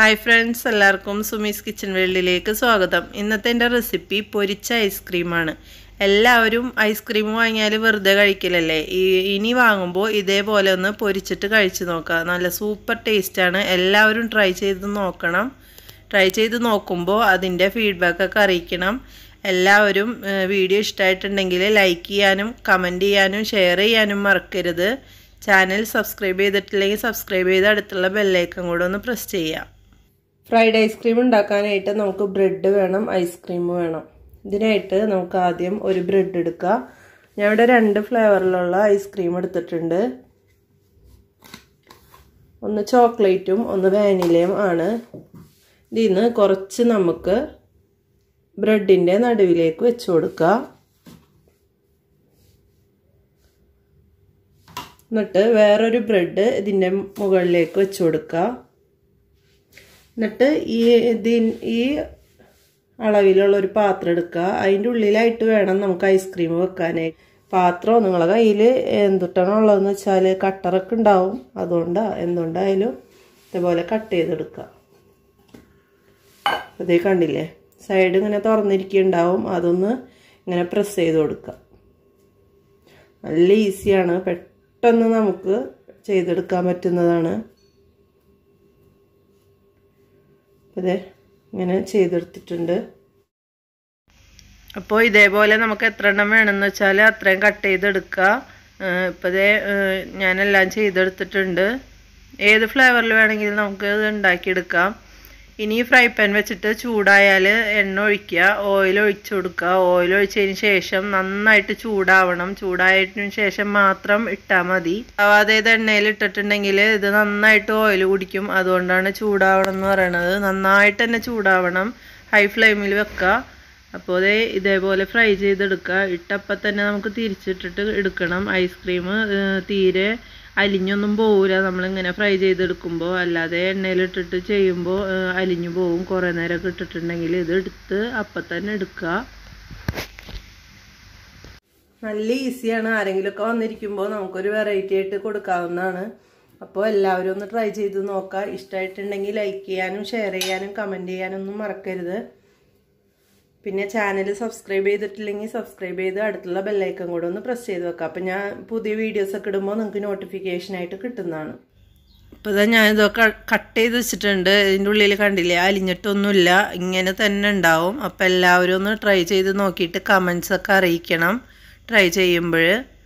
hi friends എല്ലാവർക്കും Sumi's kitchen വേൾഡിലേക്ക് സ്വാഗതം ഇന്നത്തെ എൻ്റെ റെസിപ്പി പൊരിച്ച ഐസ്ക്രീമാണ് എല്ലാവരും ഐസ്ക്രീം വാങ്ങിയാൽ വെറുതെ കഴിക്കില്ലല്ലേ ഇനി വാങ്ങുമ്പോൾ ഇതേപോലെ ഒന്ന് പൊരിച്ചിട്ട് കഴിച്ചു നോക്കുക നല്ല സൂപ്പർ ടേസ്റ്റാണ് എല്ലാവരും ട്രൈ ചെയ്ത് നോക്കണം ട്രൈ ചെയ്ത് നോക്കുമ്പോൾ അതിൻ്റെ ഫീഡ്ബാക്കൊക്കെ അറിയിക്കണം എല്ലാവരും വീഡിയോ ഇഷ്ടമായിട്ടുണ്ടെങ്കിൽ ലൈക്ക് ചെയ്യാനും കമൻറ്റ് ചെയ്യാനും ഷെയർ ചെയ്യാനും മറക്കരുത് ചാനൽ സബ്സ്ക്രൈബ് ചെയ്തിട്ടില്ലെങ്കിൽ സബ്സ്ക്രൈബ് ചെയ്ത് അടുത്തുള്ള ബെല്ലൈക്കൺ കൂടെ ഒന്ന് പ്രസ് ചെയ്യാം ഫ്രൈഡ് ഐസ്ക്രീം ഉണ്ടാക്കാനായിട്ട് നമുക്ക് ബ്രെഡ് വേണം ഐസ്ക്രീം വേണം ഇതിനായിട്ട് നമുക്ക് ആദ്യം ഒരു ബ്രെഡ് എടുക്കുക ഞാൻ ഇവിടെ രണ്ട് ഫ്ലേവറിലുള്ള ഐസ്ക്രീം എടുത്തിട്ടുണ്ട് ഒന്ന് ചോക്ലേറ്റും ഒന്ന് വാനിലയും ആണ് ഇതിൽ നിന്ന് കുറച്ച് നമുക്ക് ബ്രെഡിൻ്റെ നടുവിലേക്ക് വെച്ച് കൊടുക്കുക എന്നിട്ട് വേറൊരു ബ്രെഡ് ഇതിൻ്റെ മുകളിലേക്ക് വെച്ച് കൊടുക്കുക എന്നിട്ട് ഈ ഇതിൻ ഈ അളവിലുള്ള ഒരു പാത്രം എടുക്കുക അതിൻ്റെ ഉള്ളിലായിട്ട് വേണം നമുക്ക് ഐസ്ക്രീം വെക്കാനേ പാത്രം നിങ്ങളുടെ കയ്യിൽ എന്തുട്ടാണോ ഉള്ളതെന്ന് വെച്ചാൽ കട്ടറൊക്കെ ഉണ്ടാവും അതുകൊണ്ടാണ് എന്തുകൊണ്ടായാലും ഇതേപോലെ കട്ട് ചെയ്തെടുക്കുക അതേ കണ്ടില്ലേ സൈഡ് ഇങ്ങനെ തുറന്നിരിക്കുന്നുണ്ടാവും അതൊന്ന് ഇങ്ങനെ പ്രസ് ചെയ്ത് കൊടുക്കുക നല്ല ഈസിയാണ് പെട്ടെന്ന് നമുക്ക് ചെയ്തെടുക്കാൻ പറ്റുന്നതാണ് അപ്പോൾ ഇത് ഇങ്ങനെ ചെയ്തെടുത്തിട്ടുണ്ട് അപ്പോൾ ഇതേപോലെ നമുക്ക് എത്ര എണ്ണം വേണമെന്ന് വെച്ചാൽ അത്രയും കട്ട് ചെയ്തെടുക്കുക ഇപ്പോൾ ഇതേ ഞാനെല്ലാം ചെയ്തെടുത്തിട്ടുണ്ട് ഏത് ഫ്ലേവറിൽ വേണമെങ്കിലും നമുക്ക് ഇത് ഉണ്ടാക്കിയെടുക്കാം ഇനി ഫ്രൈ പാൻ വെച്ചിട്ട് ചൂടായാൽ എണ്ണ ഒഴിക്കുക ഓയിൽ ഒഴിച്ചു കൊടുക്കുക ഓയിൽ ഒഴിച്ചതിന് ശേഷം നന്നായിട്ട് ചൂടാവണം ചൂടായതിനു ശേഷം മാത്രം ഇട്ടാൽ മതി ആവാതെ ഇത് എണ്ണയിൽ ഇട്ടിട്ടുണ്ടെങ്കിൽ ഇത് നന്നായിട്ട് ഓയിൽ കുടിക്കും അതുകൊണ്ടാണ് ചൂടാവണം എന്ന് പറയണത് നന്നായിട്ട് തന്നെ ചൂടാവണം ഹൈ ഫ്ലെയിമിൽ വെക്കുക അപ്പോൾ അതേ ഇതേപോലെ ഫ്രൈ ചെയ്തെടുക്കുക ഇട്ടപ്പം തന്നെ നമുക്ക് തിരിച്ചിട്ടിട്ട് എടുക്കണം ഐസ്ക്രീം തീരെ അലിഞ്ഞൊന്നും പോവില്ല നമ്മളിങ്ങനെ ഫ്രൈ ചെയ്തെടുക്കുമ്പോൾ അല്ലാതെ എണ്ണയിലിട്ടിട്ട് ചെയ്യുമ്പോൾ അലിഞ്ഞു പോവും കുറേ നേരമൊക്കെ ഇട്ടിട്ടുണ്ടെങ്കിൽ ഇത് എടുത്ത് അപ്പം തന്നെ എടുക്കുക നല്ല ഈസിയാണ് ആരെങ്കിലുമൊക്കെ വന്നിരിക്കുമ്പോൾ നമുക്കൊരു വെറൈറ്റി ആയിട്ട് കൊടുക്കാവുന്നതാണ് അപ്പോൾ എല്ലാവരും ഒന്ന് ട്രൈ ചെയ്ത് നോക്കുക ഇഷ്ടമായിട്ടുണ്ടെങ്കിൽ ലൈക്ക് ചെയ്യാനും ഷെയർ ചെയ്യാനും കമൻറ്റ് ചെയ്യാനും ഒന്നും മറക്കരുത് പിന്നെ ചാനൽ സബ്സ്ക്രൈബ് ചെയ്തിട്ടില്ലെങ്കിൽ സബ്സ്ക്രൈബ് ചെയ്ത് അടുത്തുള്ള ബെല്ലൈക്കൺ കൂടെ ഒന്ന് പ്രസ് ചെയ്ത് വെക്കുക അപ്പം ഞാൻ പുതിയ വീഡിയോസൊക്കെ ഇടുമ്പോൾ നിങ്ങൾക്ക് നോട്ടിഫിക്കേഷനായിട്ട് കിട്ടുന്നതാണ് ഇപ്പോൾ ഇതാ ഞാനിതൊക്കെ കട്ട് ചെയ്ത് വെച്ചിട്ടുണ്ട് ഇതിൻ്റെ ഉള്ളിൽ കണ്ടില്ലേ അലിഞ്ഞിട്ടൊന്നുമില്ല ഇങ്ങനെ തന്നെ ഉണ്ടാവും അപ്പോൾ എല്ലാവരും ഒന്ന് ട്രൈ ചെയ്ത് നോക്കിയിട്ട് കമൻസൊക്കെ അറിയിക്കണം ട്രൈ ചെയ്യുമ്പോൾ